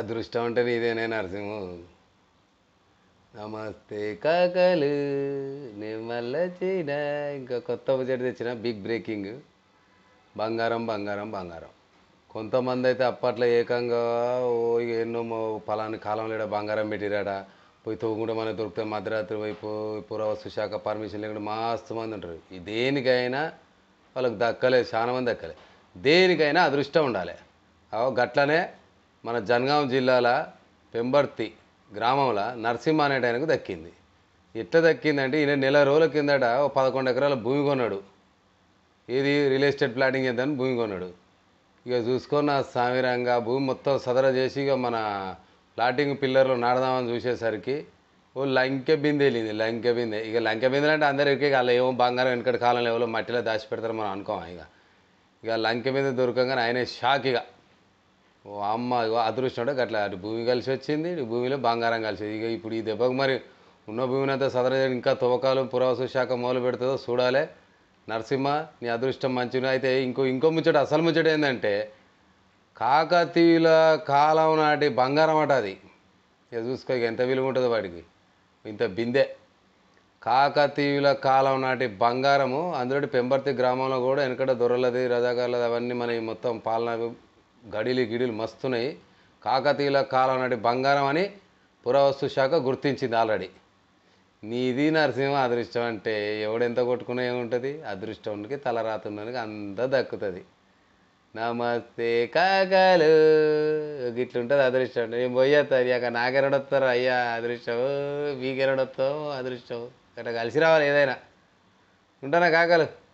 అదృష్టం అంటే నీదేనే నరసింహం నమస్తే కాకలు నిమ్మల్ల చీన ఇంకా కొత్త బడ్జెట్ తెచ్చిన బిగ్ బ్రేకింగ్ బంగారం బంగారం బంగారం కొంతమంది అయితే అప్పట్లో ఏకంగా ఓ ఎన్నో ఫలాని కాలం లేడా బంగారం పెట్టిరాడ పోయి తవ్వుకుంటే మనం దొరుకుతాం మధ్యరాత్రి వైపు పురావస్తు శాఖ పర్మిషన్ లేకుండా మస్తు మంది ఉంటారు దేనికైనా వాళ్ళకి దక్కలేదు చాలామంది దక్కలేదు దేనికైనా అదృష్టం ఉండాలి గట్లనే మన జనగాం జిల్లాల పెంబర్తి గ్రామంలో నరసింహ అనేటి ఆయనకు దక్కింది ఎట్లా దక్కిందంటే ఈయన నెల రోజుల కిందట ఒక పదకొండు ఎకరాల భూమి కొన్నాడు ఏది రియల్ ఎస్టేట్ ప్లాటింగ్ చేద్దామని భూమి కొన్నాడు ఇక చూసుకున్న సామిరంగా భూమి మొత్తం సదర చేసి ఇక మన ప్లాటింగ్ పిల్లర్లు నాడదామని చూసేసరికి ఓ లంక బిందె వెళ్ళింది లంకె బిందె ఇక లంకె బిందెలు అంటే అందరికీ వాళ్ళు ఏమో బంగారం వెనకటి కాలంలో ఎవరో మట్టిలో దాచిపెడతారు మనం అనుకోం ఇక ఇక లంకె బిందె దొరకంగానే ఆయనే షాక్ ఇక ఓ అమ్మ ఇగో అదృష్టండో అట్లా అటు భూమి కలిసి వచ్చింది ఇటు భూమిలో బంగారం కలిసి ఇక ఇప్పుడు ఈ దెబ్బకు మరి ఉన్న భూమిని అంతా సదర ఇంకా తువకాలు పురావసు శాఖ మొదలు పెడుతుందో చూడాలి నరసింహ నీ అదృష్టం మంచిగా అయితే ఇంకో ఇంకో ముచ్చట అసలు ముచ్చట ఏంటంటే కాకతీయుల కాలం నాటి బంగారం అట అది ఇక చూసుకో ఇక ఎంత విలువ ఉంటుందో వాడికి ఇంత బిందె కాకతీయుల కాలం నాటి బంగారము అందులో పెంబర్తి గ్రామంలో కూడా వెనకట దొరలది రజాకార్లది అవన్నీ మన మొత్తం పాలన గడిలు గిడిలు మస్తున్నాయి కాకతీయుల కాలం నాటి బంగారం అని పురావస్తు శాఖ గుర్తించింది ఆల్రెడీ నీది నరసింహ అదృష్టం అంటే ఎవడెంత కొట్టుకున్నా ఏముంటుంది అదృష్టానికి తల రాతుందానికి అంత దక్కుతుంది నమస్తే కాకలు గిట్లుంటుంది అదృష్టం అంటే నేను పోయేస్తుంది అక్కడ నాకెరడొస్తారు అయ్యా అదృష్టం మీకెరడొస్తావు అదృష్టం అక్కడ కలిసి రావాలి ఏదైనా ఉంటానా కాకలు